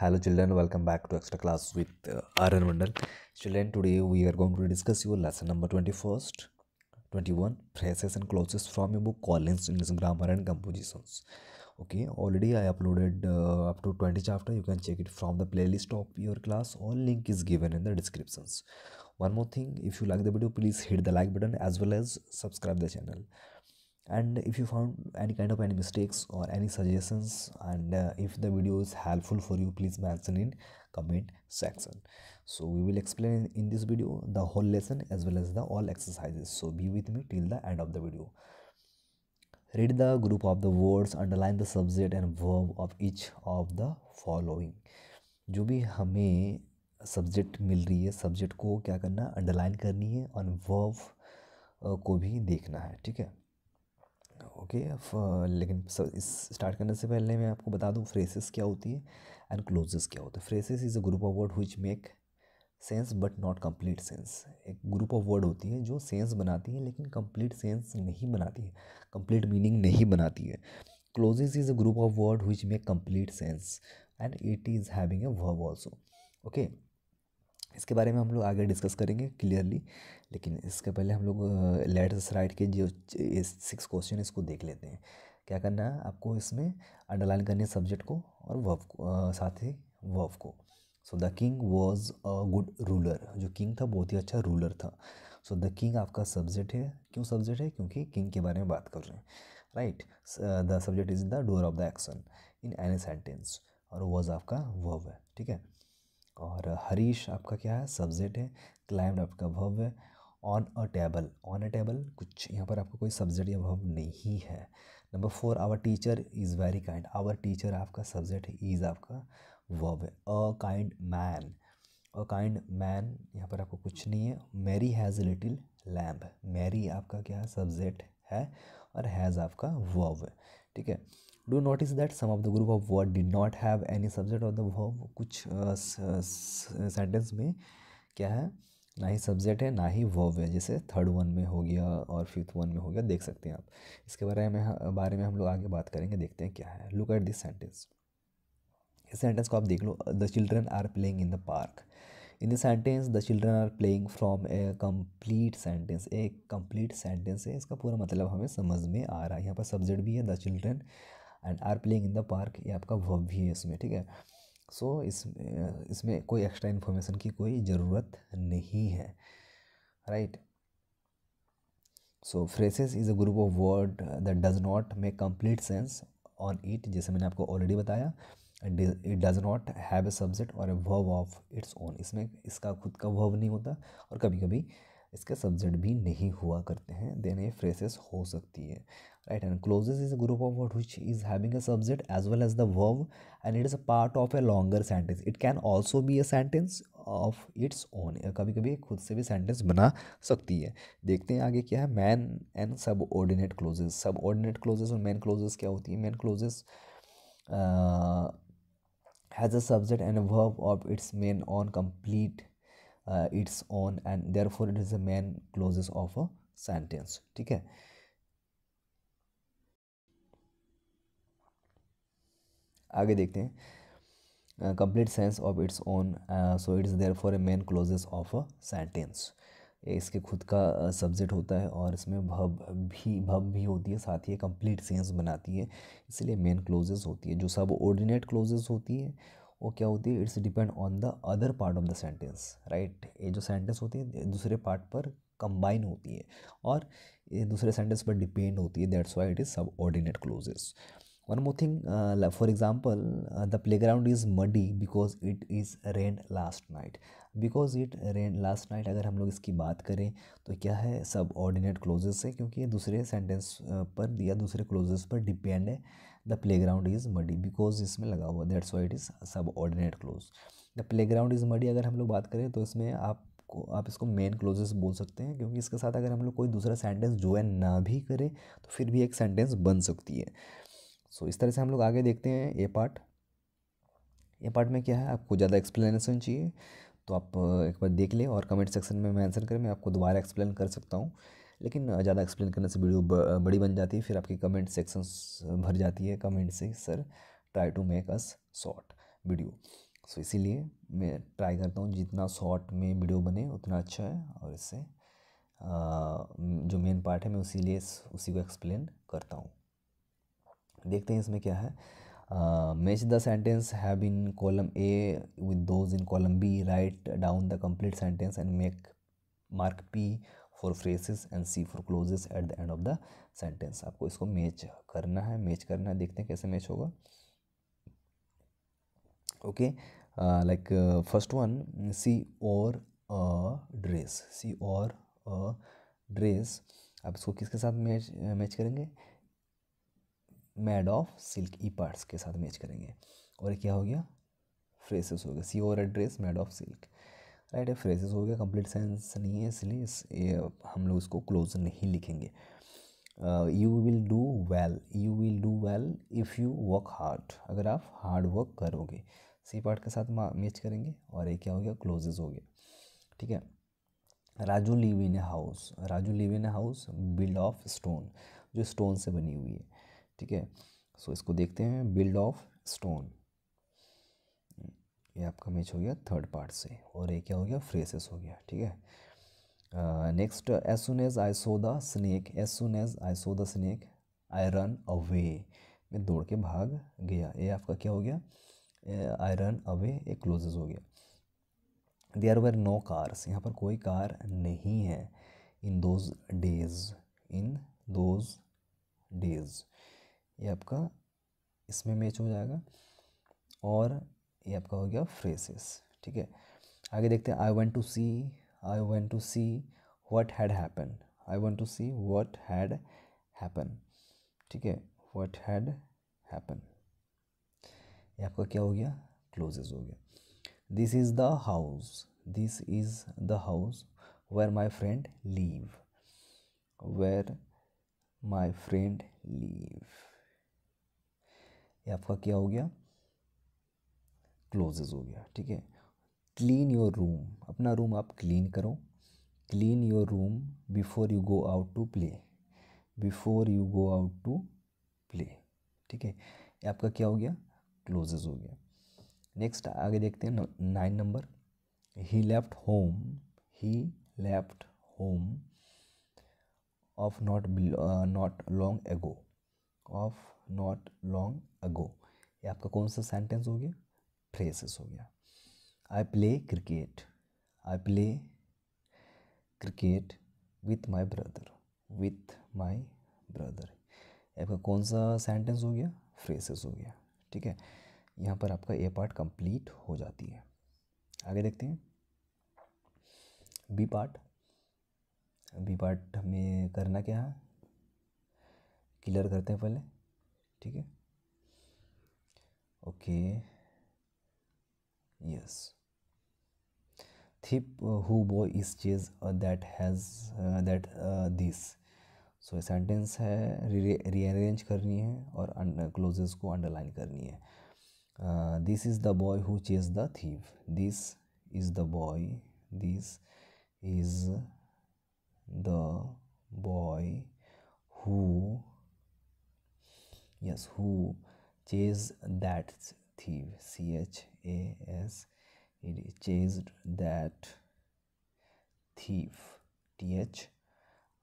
hello children welcome back to extra class with uh, Arun Mandal children today we are going to discuss your lesson number 21st 21 phrases and clauses from your book Collins English grammar and compositions okay already I uploaded uh, up to 20 chapter you can check it from the playlist of your class all link is given in the descriptions one more thing if you like the video please hit the like button as well as subscribe the channel and if you found any kind of any mistakes or any suggestions and uh, if the video is helpful for you please mention in comment section so we will explain in this video the whole lesson as well as the all exercises so be with me till the end of the video read the group of the words underline the subject and verb of each of the following जो भी हमें subject मिल रही है subject को क्या करना है underline करनी है और वर्व को भी देखना है ठीक है ओके लेकिन इस स्टार्ट करने से पहले मैं आपको बता दूँ फ्रेसेस क्या होती है एंड क्लोजेस क्या होता है phrases is a group of word which make sense but not complete sense एक ग्रुप ऑफ वर्ड होती है जो सेंस बनाती है लेकिन कम्प्लीट सेंस नहीं बनाती है कम्प्लीट मीनिंग नहीं बनाती है clauses is a group of word which make complete sense and it is having a verb also okay इसके बारे में हम लोग आगे डिस्कस करेंगे क्लियरली लेकिन इसके पहले हम लोग लेट्स राइट के जो सिक्स क्वेश्चन इसको देख लेते हैं क्या करना है आपको इसमें अंडरलाइन करने सब्जेक्ट को और वर्व को साथ ही वर्व को so the king was a good ruler जो किंग था बहुत ही अच्छा रूलर था सो द किंग आपका सब्जेक्ट है क्यों सब्जेक्ट है क्योंकि किंग के बारे में बात कर रहे हैं right the subject is the doer of the action in any sentence और वॉज आपका वर्व है ठीक है और हरीश आपका क्या है सब्जेक्ट है क्लाइंट आपका वर्व है on a table on a table कुछ यहाँ पर आपको कोई सब्जेक्ट या वर्ब नहीं है number four our teacher is very kind our teacher आपका सब्जेक्ट इज़ आपका वर्ब है a kind man a kind man यहाँ पर आपको कुछ नहीं है Mary has little lamb Mary आपका क्या सब्जेक्ट है और हैज़ आपका वर्ब है ठीक है do notice that some of the group of word did not have any subject of the verb कुछ सेंटेंस uh, में क्या है ना ही सब्जेक्ट है ना ही वर्ब है जैसे थर्ड वन में हो गया और फिफ्थ वन में हो गया देख सकते हैं आप इसके बारे में बारे में हम लोग आगे बात करेंगे देखते हैं क्या है लुक एट दिस सेंटेंस इस सेंटेंस को आप देख लो the children are playing in the park in the sentence the children are playing from a complete sentence एक कम्प्लीट सेंटेंस है इसका पूरा मतलब हमें समझ में आ रहा है यहाँ पर सब्जेक्ट भी है the children and are playing in the park ये आपका वर्ब भी है इसमें ठीक है सो so, इस इसमें कोई एक्स्ट्रा इन्फॉर्मेशन की कोई ज़रूरत नहीं है right so phrases is a group of word that does not make complete sense on it जैसे मैंने आपको ऑलरेडी बताया it does not have a subject और a verb of its own इसमें इसका खुद का वर्व नहीं होता और कभी कभी इसके सब्जेक्ट भी नहीं हुआ करते हैं देन ये फ्रेसेस हो सकती है right and clauses is a group of word which is having a subject as well as the verb and it is a part of a longer sentence it can also be a sentence of its own कभी कभी खुद से भी sentence बना सकती है देखते हैं आगे क्या है main and subordinate clauses subordinate clauses और मैन क्लोजेस क्या होती है main clauses has a subject and verb of its main on complete uh, its own and therefore it is the main clauses of a sentence ठीक है आगे देखते हैं complete sense of its own so it's therefore a main clauses of a sentence इसके खुद का subject uh, होता है और इसमें भव भी भव भी होती है साथ ही कंप्लीट सेंस बनाती है इसलिए मेन क्लोजेस होती है जो सब ऑर्डिनेट क्लोजेस होती है वो क्या होती है it's depend on the other part of the sentence right ये जो सेंटेंस होती है दूसरे पार्ट पर कंबाइन होती है और ये दूसरे सेंटेंस पर डिपेंड होती है that's why it is subordinate clauses one more thing for example the playground is muddy because it is rain last night because it rain last night अगर हम लोग इसकी बात करें तो क्या है सब ऑर्डिनेट क्लोजेस है क्योंकि ये दूसरे सेंटेंस uh, पर या दूसरे क्लोजेस पर डिपेंड है the playground is muddy because इसमें लगा हुआ that's why it is subordinate clause the playground is muddy अगर हम लोग बात करें तो इसमें आप को आप इसको मेन क्लोजेस बोल सकते हैं क्योंकि इसके साथ अगर हम लोग कोई दूसरा सेंटेंस ज्वाइन ना भी करें तो फिर भी एक सेंटेंस बन सकती है सो so, इस तरह से हम लोग आगे देखते हैं ए पार्ट ए पार्ट में क्या है आपको ज़्यादा एक्सप्लेनेशन चाहिए तो आप एक बार देख लें और कमेंट सेक्शन में मैंसन करें मैं आपको दोबारा एक्सप्लेन कर सकता हूँ लेकिन ज़्यादा एक्सप्लेन करने से वीडियो बड़ी बन जाती है फिर आपकी कमेंट सेक्शन भर जाती है कमेंट से sir try to make us short video so इसीलिए मैं ट्राई करता हूँ जितना शॉर्ट में वीडियो बने उतना अच्छा है और इससे जो मेन पार्ट है मैं उसी लिए उसी को एक्सप्लेन करता हूँ देखते हैं इसमें क्या है match the sentence have in column A with those in column B write down the complete sentence and make mark P for phrases and C for clauses at the end of the sentence आपको इसको match करना है match करना है देखते हैं कैसे match होगा okay like first one C और अ ड्रेस सी और अ ड्रेस आप इसको किसके साथ मैच मैच करेंगे made of silk E parts के साथ मैच करेंगे और क्या हो गया फ्रेसेस हो गया सी और dress made of silk right ये फ्रेजेस हो गया कंप्लीट सेंस नहीं है इसलिए इस हम लोग इसको क्लोज नहीं लिखेंगे you will do well you will do well if you work hard अगर आप हार्ड वर्क करोगे सी पार्ट के साथ मैच करेंगे और ये क्या हो गया क्लोजेज हो गया ठीक है Raju live in a house Raju live in house build of stone जो स्टोन से बनी हुई है ठीक है सो इसको देखते हैं बिल्ड ऑफ स्टोन ये आपका मैच हो गया थर्ड पार्ट से और ये क्या हो गया फ्रेसेस हो गया ठीक है next as soon as I saw the snake as soon as I saw the snake I run away मैं दौड़ के भाग गया ये आपका क्या हो गया आई रन अवे ये क्लोजेज हो गया they are were no cars यहाँ पर कोई कार नहीं है in those days in those days ये आपका इसमें मैच हो जाएगा और ये आपका हो गया फ्रेसेस ठीक है आगे देखते हैं I want to see I went to see what had happen I want to see what had happen ठीक है वट हैड हैपन ये आपका क्या हो गया क्लोजेज हो गया this is the house this is the house where my friend live where my friend live ये आपका क्या हो गया क्लोजेज हो गया ठीक है क्लीन योर रूम अपना रूम आप क्लीन करो clean your room before you go out to play before you go out to play ठीक है आपका क्या हो गया क्लोजेज हो गया नेक्स्ट आगे देखते हैं nine number he left home he left home of not not long ago of not long ago ये आपका कौन सा सेंटेंस हो गया फ्रेजेस हो गया I play cricket I play cricket with my brother with my brother आपका कौन सा सेंटेंस हो गया फ्रेसेस हो गया ठीक है यहाँ पर आपका ए पार्ट कंप्लीट हो जाती है आगे देखते हैं बी पार्ट बी पार्ट हमें करना क्या है क्लियर करते हैं पहले ठीक है okay yes thip uh, who boy is chase uh, that has uh, that this so so, sentence है रीअरेंज करनी है और क्लोजेस को अंडरलाइन करनी है this is the boy who chase the thief this is the boy this is the boy who yes who chase that thief C H as it chased that thief t h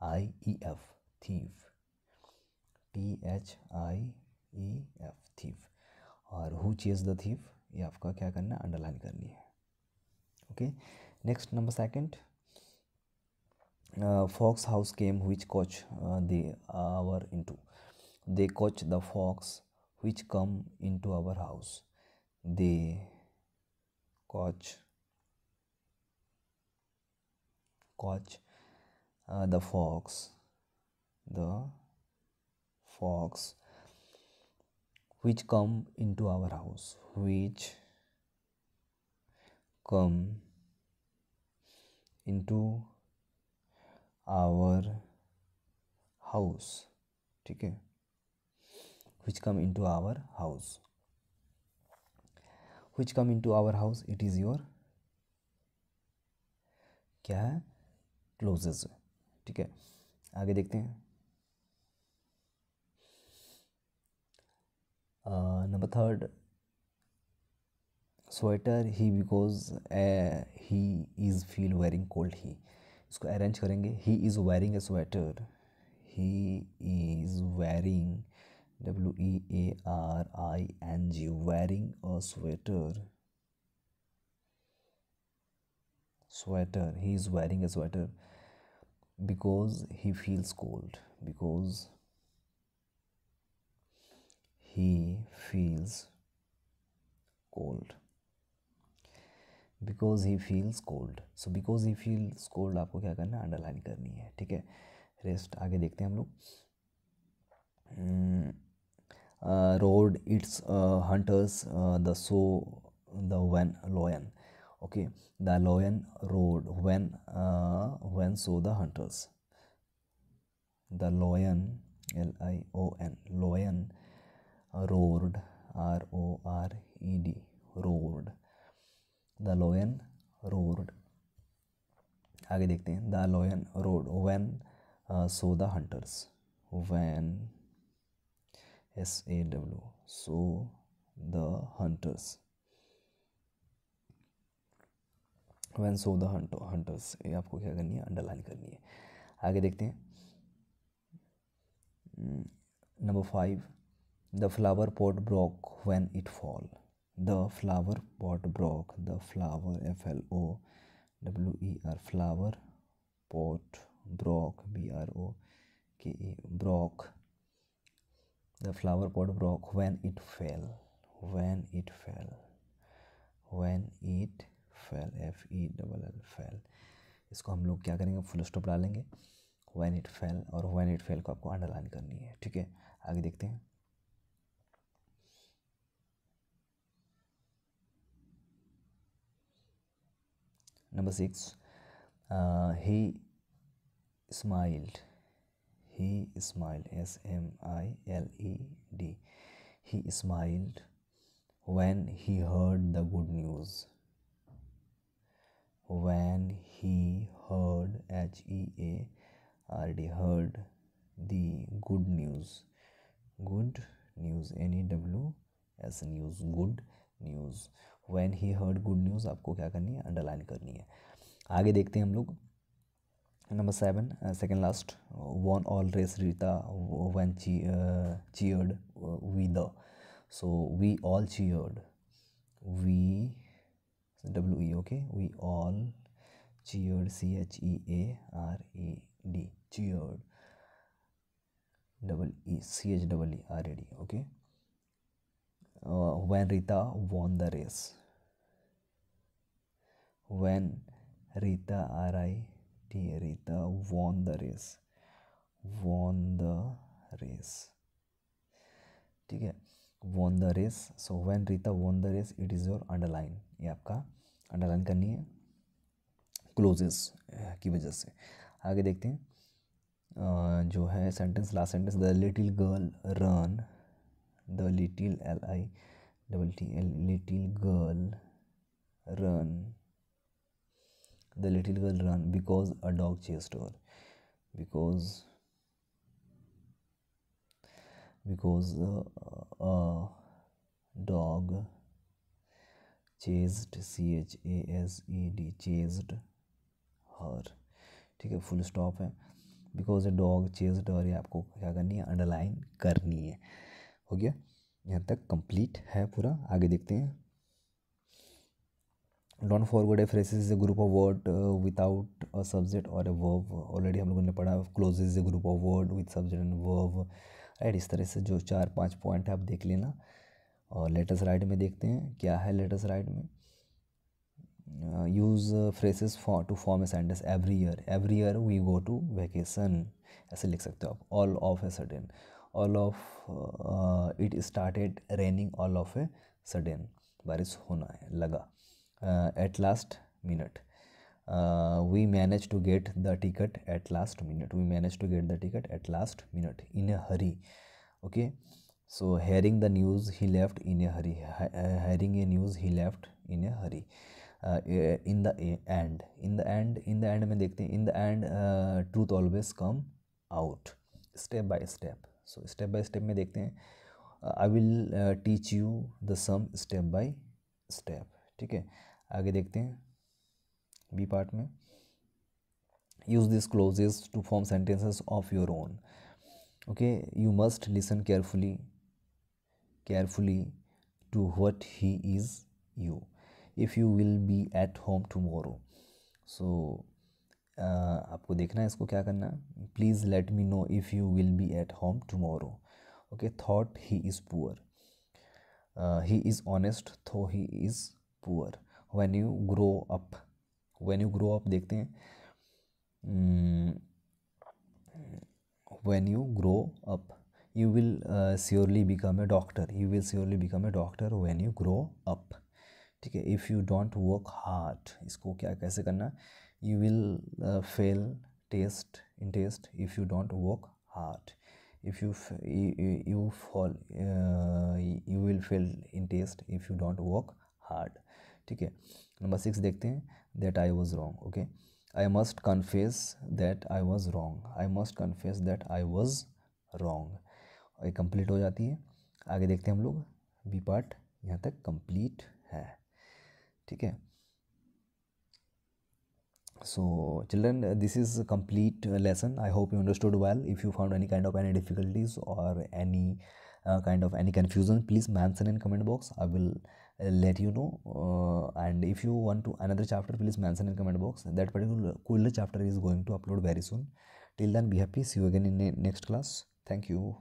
i e f thief T H I e F thief और who chase the thief ये आपका क्या करना है underline करनी है okay next number second fox house came which coach the our into the coach the fox which come into our house the coach coach uh, the fox the fox which come into our house which come into our house ठीक है which come into our house which come into our house it is your क्या है closes ठीक है आगे देखते हैं number third sweater he because he is feel wearing cold ही इसको अरेंज करेंगे he is wearing a sweater he is wearing W E A R I N G wearing a sweater sweater he is wearing a sweater because he feels cold because he feels cold because he feels cold so because he feels cold आपको क्या करना है underline करनी है ठीक है rest आगे देखते हैं हम लोग hmm. Uh, roared its uh, hunters uh, the so the when lion okay the lion roared when when saw the hunters the lion L I O N lion roared R O R E D roared the lion roared आगे देखते हैं the lion roared when saw the hunters when S A W. So the hunters. When saw the hunters ये आपको क्या करनी है underline करनी है आगे देखते हैं number five the flower pot broke when it fall the flower pot broke the flower F L O W E R flower pot broke B R O K E broke the flower pot broke when it fell when it fell when it fell f e double L fell इसको हम लोग क्या करेंगे full stop डालेंगे when it fell और when it fell को आपको underline करनी है ठीक है आगे देखते हैं number six he smiled he smiled s m i l e d he smiled when he heard the good news when he heard h e a r d heard the good news good news n e w s news good news when he heard good news आपको क्या करनी है underline करनी है आगे देखते हैं हम लोग number seven, uh, second last won all race rita when she uh, cheered uh, we the so we all cheered we w e okay we all cheered c h e a r e d cheered double e c h double e r e d okay uh, when rita won the race when rita r i here Rita won the race won the race ठीक है won the race so when Rita won the race it is your underline ये आपका underline करनी है closes की वजह से आगे देखते हैं जो है sentence last sentence the little girl run the little L I double T L little girl run The little girl ran because a dog chased her. Because because uh, a dog chased C H A S E D chased her ठीक है full stop है because a dog chase और ये आपको क्या करनी है underline करनी है हो गया यहाँ तक कंप्लीट है पूरा आगे देखते हैं don't forward a phrases is a group of word without a subject और ए वर्व ऑलरेडी हम लोगों ने पढ़ा clause is a group of word with subject and verb right इस तरह से जो चार पाँच पॉइंट है आप देख लेना और लेटर्स राइट में देखते हैं क्या है लेटर्स राइट में use phrases for to form a sentence every year every year we go to vacation ऐसे लिख सकते हो आप all of a sudden all of it started raining all of a sudden बारिश होना है लगा uh, at last minute uh, we managed to get the ticket at last minute we managed to get the ticket at last minute in a hurry okay so hearing the news he left in a hurry hearing a news he left in a hurry uh, in the end in the end in the end mein dekhte हैं in the end uh, truth always come out step by step so step by step mein dekhte hain uh, I will uh, teach you the sum step by step theek hai आगे देखते हैं B part में use this clauses to form sentences of your own okay you must listen carefully carefully to what he is you if you will be at home tomorrow so आपको देखना है इसको क्या करना है please let me know if you will be at home tomorrow okay though he is poor he is honest though he is poor when you grow up van you grow up देखते हैं when you grow up you will surely become a doctor you will surely become a doctor when you grow up ठीक है if you don't work hard इसको क्या कैसे करना you will fail test in test if you don't work hard if you you fall you will fail in test if you don't work hard ठीक है number six देखते हैं that I was wrong okay I must confess that I was wrong I must confess that I was wrong ये complete हो जाती है आगे देखते हैं हम लोग बी पार्ट यहाँ तक कंप्लीट है ठीक है so children this is a complete lesson i hope you understood well if you found any kind of any difficulties or any uh, kind of any confusion please mention in comment box i will let you know uh, and if you want to another chapter please mention in comment box that particular cool chapter is going to upload very soon till then be happy see you again in next class thank you